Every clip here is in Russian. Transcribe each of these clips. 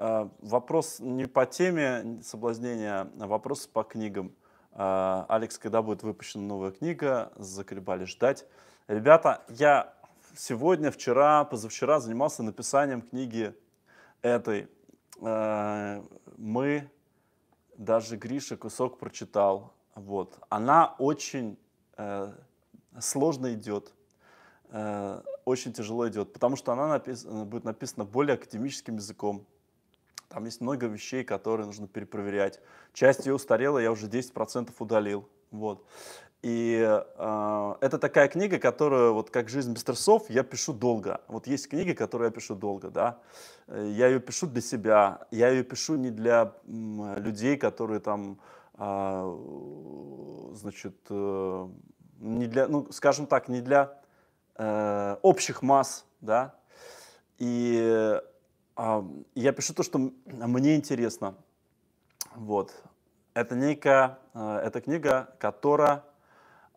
Э, вопрос не по теме соблазнения, а вопрос по книгам. Э, Алекс, когда будет выпущена новая книга, заколебали ждать. Ребята, я сегодня, вчера, позавчера занимался написанием книги этой. Э, мы, даже Гриша кусок прочитал. Вот. Она очень сложно идет, очень тяжело идет, потому что она напис... будет написана более академическим языком. Там есть много вещей, которые нужно перепроверять. Часть ее устарела, я уже 10% удалил. Вот. И э, это такая книга, которую, вот как «Жизнь без трусов», я пишу долго. Вот есть книги, которые я пишу долго, да. Э, я ее пишу для себя, я ее пишу не для м, людей, которые там, э, значит, э, не для, ну, скажем так, не для э, общих масс, да. И я пишу то, что мне интересно. Вот. Это некая, э, эта книга, которая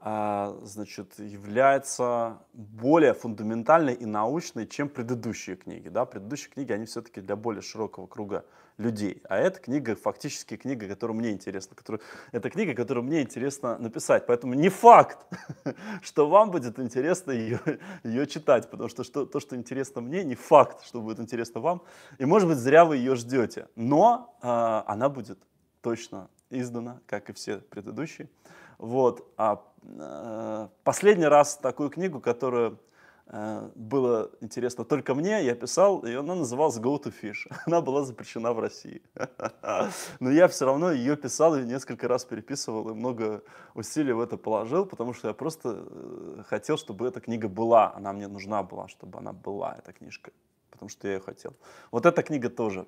а, значит, является более фундаментальной и научной, чем предыдущие книги. Да? Предыдущие книги, они все-таки для более широкого круга людей. А эта книга фактически книга, которую мне интересно, которую, эта книга, которую мне интересно написать. Поэтому не факт, что вам будет интересно ее, ее читать, потому что, что то, что интересно мне, не факт, что будет интересно вам. И, может быть, зря вы ее ждете. Но э, она будет точно издана, как и все предыдущие. Вот. А э, последний раз такую книгу, которую э, было интересно только мне, я писал, и она называлась «Go to Fish». Она была запрещена в России. Но я все равно ее писал и несколько раз переписывал, и много усилий в это положил, потому что я просто э, хотел, чтобы эта книга была. Она мне нужна была, чтобы она была, эта книжка, потому что я ее хотел. Вот эта книга тоже.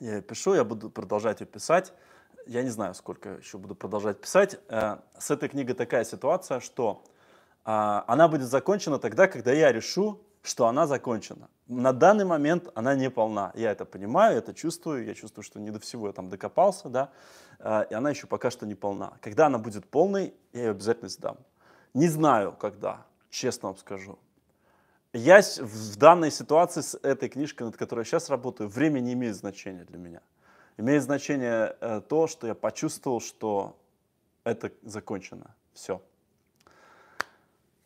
Я ее пишу, я буду продолжать ее писать я не знаю, сколько еще буду продолжать писать. Э, с этой книгой такая ситуация, что э, она будет закончена тогда, когда я решу, что она закончена. На данный момент она не полна. Я это понимаю, это чувствую, я чувствую, что не до всего я там докопался, да, э, и она еще пока что не полна. Когда она будет полной, я ее обязательно сдам. Не знаю, когда, честно вам скажу. Я в данной ситуации с этой книжкой, над которой я сейчас работаю, время не имеет значения для меня. Имеет значение э, то, что я почувствовал, что это закончено. Все.